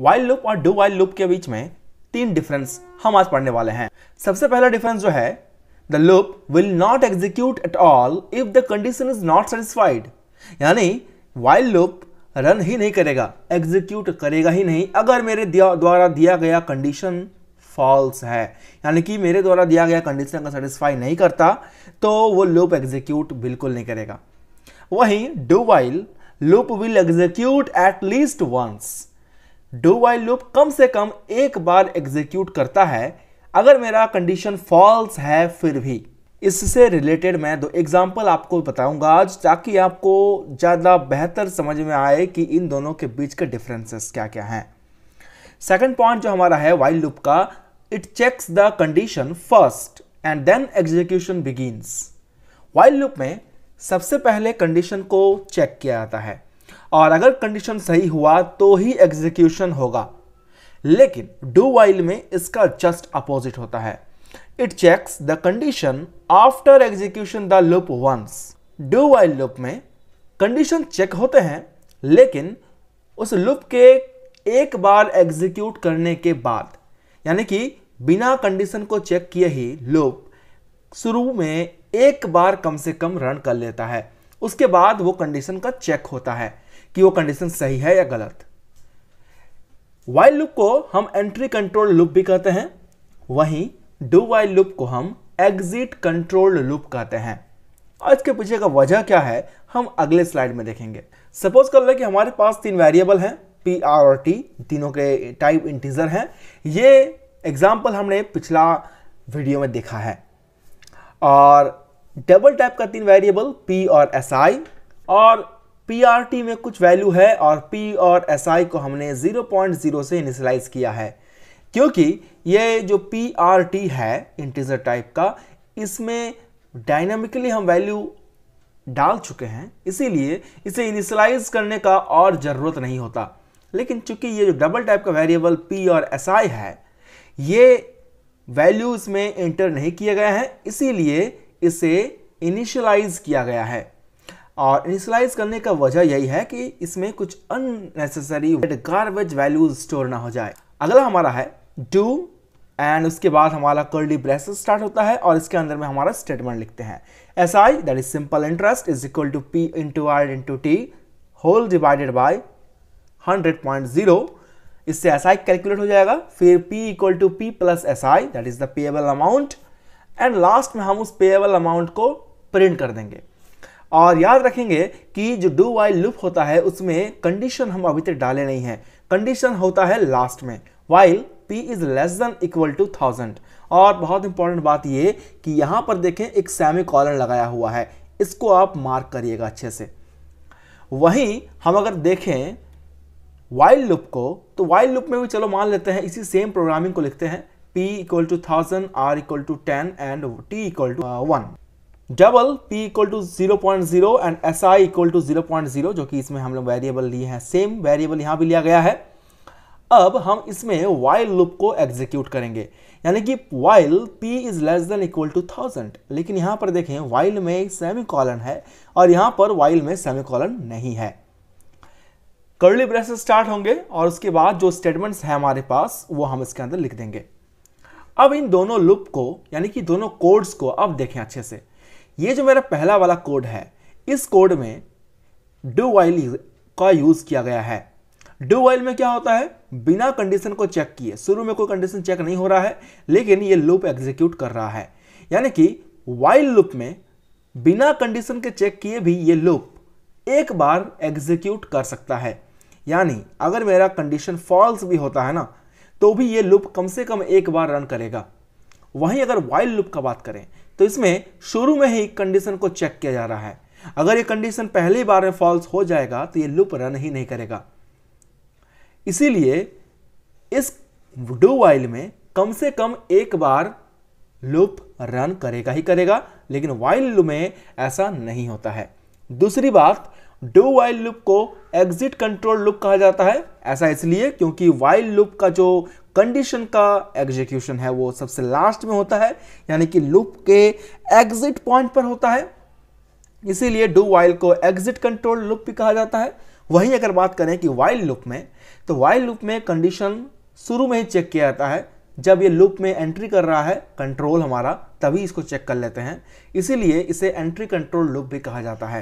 Wild loop और do while loop के बीच में तीन डिफरेंस हम आज पढ़ने वाले हैं सबसे पहला डिफरेंस जो है the loop will not execute at all if the condition is not satisfied यानी वाइल्ड लूप रन ही नहीं करेगा एग्जीक्यूट करेगा ही नहीं अगर मेरे द्वारा दिया गया कंडीशन फॉल्स है यानी कि मेरे द्वारा दिया गया कंडीशन का सेटिस्फाई नहीं करता तो वो लूप एग्जीक्यूट बिल्कुल नहीं करेगा वहीं do while loop will execute at least once do while loop कम से कम एक बार एग्जीक्यूट करता है अगर मेरा कंडीशन फॉल्स है फिर भी इससे रिलेटेड मैं दो एग्जाम्पल आपको बताऊंगा आज ताकि आपको ज़्यादा बेहतर समझ में आए कि इन दोनों के बीच के डिफरेंसेस क्या क्या हैं सेकंड पॉइंट जो हमारा है वाइल लूप का it checks the condition first and then execution begins while loop में सबसे पहले कंडीशन को चेक किया जाता है और अगर कंडीशन सही हुआ तो ही एग्जीक्यूशन होगा लेकिन डू वाइल में इसका जस्ट अपोजिट होता है it checks the condition after execution the loop once do while loop में कंडीशन चेक होते हैं लेकिन उस लुप के एक बार एग्जीक्यूट करने के बाद यानी कि बिना कंडीशन को चेक किए ही लुप शुरू में एक बार कम से कम रन कर लेता है उसके बाद वो कंडीशन का चेक होता है कि वो कंडीशन सही है या गलत वाइल लुप को हम एंट्री कंट्रोल लुप भी कहते हैं वहीं डू वाइल लुप को हम एग्जिट कंट्रोल लुप कहते हैं और इसके पीछे का वजह क्या है हम अगले स्लाइड में देखेंगे सपोज कर ले कि हमारे पास तीन वेरिएबल हैं पी आर और टी तीनों के टाइप इंटीजर हैं ये एग्जाम्पल हमने पिछला वीडियो में देखा है और डबल टाइप का तीन वेरिएबल पी और एस आई और पी आर टी में कुछ वैल्यू है और पी और एस आई को हमने 0.0 से इनिशलाइज किया है क्योंकि ये जो पी आर टी है इंटीजर टाइप का इसमें डायनामिकली हम वैल्यू डाल चुके हैं इसीलिए इसे इनिशलाइज करने का और ज़रूरत नहीं होता लेकिन चूंकि ये जो डबल टाइप का वेरिएबल पी और एस आई है ये वैल्यूज़ में एंटर नहीं किए गए हैं इसीलिए इसे इनिशलाइज किया गया है और इनिशियलाइज करने का वजह यही है कि इसमें कुछ अननेसेसरी गार्बेज वैल्यूज स्टोर ना हो जाए अगला हमारा है डू एंड उसके बाद हमारा कर्ली ब्रेस स्टार्ट होता है और इसके अंदर में हमारा स्टेटमेंट लिखते हैं S I that is simple interest is equal to P into R into T whole divided by hundred point zero इससे एस आई कैलकुलेट हो जाएगा फिर P equal to P plus S I that is the payable amount and last में हम उस payable amount को print कर देंगे और याद रखेंगे कि जो डू वाइल लुप होता है उसमें कंडीशन हम अभी तक डाले नहीं हैं कंडीशन होता है लास्ट में while P is less than equal to thousand और बहुत इंपॉर्टेंट बात ये कि यहाँ पर देखें एक सेमी कॉलन लगाया हुआ है इसको आप मार्क करिएगा अच्छे से वहीं हम अगर देखें वाइल्ड लूप को तो वाइल्ड लूप में भी चलो मान लेते हैं इसी सेम प्रोग्रामिंग को लिखते हैं equal to 1000, R equal to 10 and T equal to uh, 1. Double P equal to zero point zero and S I equal to zero point zero जो कि इसमें हम लोग वेरिएबल लिए हैं सेम वेरिएबल यहाँ भी लिया गया है अब हम इसमें वाइल लूप को एग्जीक्यूट करेंगे यानी कि while P is less than equal to thousand लेकिन यहाँ पर देखें वाइल में सेमी कॉलन है और यहाँ पर वाइल में सेमी कॉलन नहीं है कर्ली ब्रेसेस स्टार्ट होंगे और उसके बाद जो स्टेटमेंट्स हैं हमारे पास वो हम इसके अंदर लिख देंगे अब इन दोनों लुप को यानी कि दोनों कोड्स को अब देखें अच्छे से ये जो मेरा पहला वाला कोड है इस कोड में डू वाइल का यूज़ किया गया है डू वाइल में क्या होता है बिना कंडीशन को चेक किए शुरू में कोई कंडीशन चेक नहीं हो रहा है लेकिन ये लूप एग्जीक्यूट कर रहा है यानी कि वाइल लूप में बिना कंडीशन के चेक किए भी ये लूप एक बार एग्जीक्यूट कर सकता है यानी अगर मेरा कंडीशन फॉल्स भी होता है ना तो भी ये लूप कम से कम एक बार रन करेगा वहीं अगर वाइल्ड लूप का बात करें तो इसमें शुरू में ही कंडीशन को चेक किया जा रहा है अगर ये कंडीशन पहली बार में फॉल्स हो जाएगा तो ये लूप रन ही नहीं करेगा इसीलिए इस डू वाइल में कम से कम एक बार लूप रन करेगा ही करेगा लेकिन वाइल्ड लूप में ऐसा नहीं होता है दूसरी बात डू वाइल लुप को एग्जिट कंट्रोल लुप कहा जाता है ऐसा इसलिए क्योंकि वाइल लुप का जो कंडीशन का एग्जीक्यूशन है वो सबसे लास्ट में होता है यानी कि लुप के एग्जिट पॉइंट पर होता है इसीलिए डू वाइल को एग्जिट कंट्रोल लुप भी कहा जाता है वहीं अगर बात करें कि वाइल लुप में तो वाइल लुप में कंडीशन शुरू में ही चेक किया जाता है जब ये लूप में एंट्री कर रहा है कंट्रोल हमारा तभी इसको चेक कर लेते हैं इसीलिए इसे एंट्री कंट्रोल लूप भी कहा जाता है